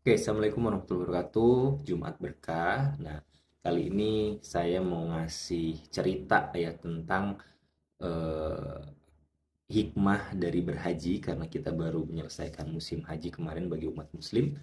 Oke, Assalamualaikum warahmatullahi wabarakatuh. Jumat berkah. Nah, kali ini saya mau ngasih cerita ya tentang eh, hikmah dari berhaji karena kita baru menyelesaikan musim haji kemarin bagi umat muslim.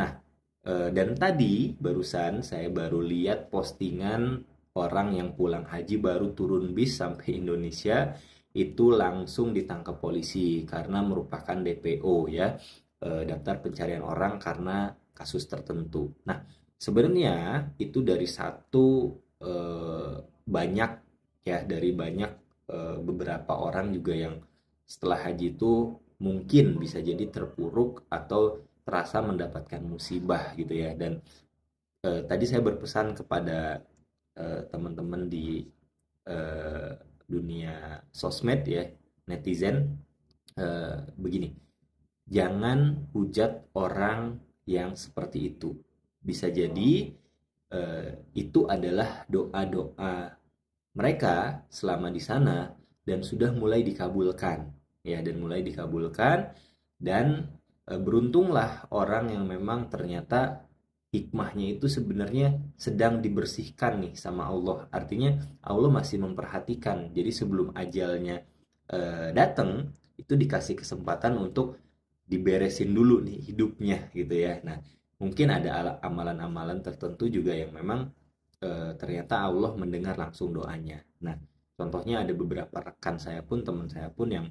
Nah, eh, dan tadi barusan saya baru lihat postingan orang yang pulang haji baru turun bis sampai Indonesia itu langsung ditangkap polisi karena merupakan DPO ya. Eh, daftar pencarian orang karena kasus tertentu. Nah, sebenarnya itu dari satu eh, banyak ya dari banyak eh, beberapa orang juga yang setelah haji itu mungkin bisa jadi terpuruk atau terasa mendapatkan musibah gitu ya dan eh, tadi saya berpesan kepada teman-teman di eh, dunia sosmed ya netizen begini jangan hujat orang yang seperti itu. Bisa jadi eh, itu adalah doa-doa mereka selama di sana dan sudah mulai dikabulkan, ya dan mulai dikabulkan dan eh, beruntunglah orang yang memang ternyata hikmahnya itu sebenarnya sedang dibersihkan nih sama Allah. Artinya Allah masih memperhatikan. Jadi sebelum ajalnya eh, datang itu dikasih kesempatan untuk diberesin dulu nih hidupnya gitu ya nah mungkin ada amalan-amalan tertentu juga yang memang e, ternyata Allah mendengar langsung doanya nah contohnya ada beberapa rekan saya pun teman saya pun yang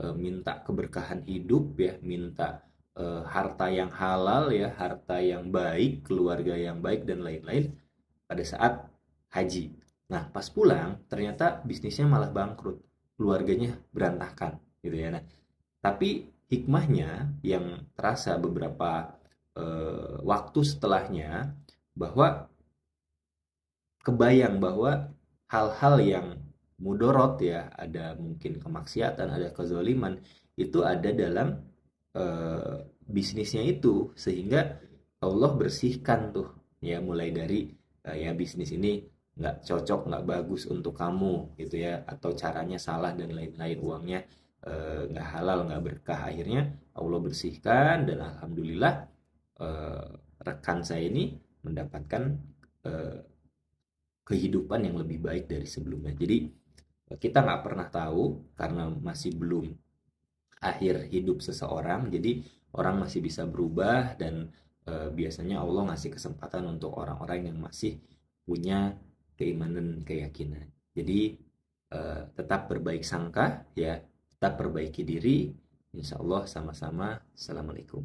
e, minta keberkahan hidup ya minta e, harta yang halal ya harta yang baik keluarga yang baik dan lain-lain pada saat haji nah pas pulang ternyata bisnisnya malah bangkrut keluarganya berantakan gitu ya nah tapi hikmahnya yang terasa beberapa eh, waktu setelahnya bahwa kebayang bahwa hal-hal yang mudorot ya ada mungkin kemaksiatan ada kezoliman itu ada dalam eh, bisnisnya itu sehingga Allah bersihkan tuh ya mulai dari eh, ya bisnis ini nggak cocok nggak bagus untuk kamu gitu ya atau caranya salah dan lain-lain uangnya Eh, nggak e, halal nggak berkah akhirnya Allah bersihkan dan alhamdulillah e, rekan saya ini mendapatkan e, kehidupan yang lebih baik dari sebelumnya jadi kita nggak pernah tahu karena masih belum akhir hidup seseorang jadi orang masih bisa berubah dan e, biasanya Allah ngasih kesempatan untuk orang-orang yang masih punya keimanan keyakinan jadi e, tetap berbaik sangka ya tetap perbaiki diri. Insya Allah sama-sama. Assalamualaikum.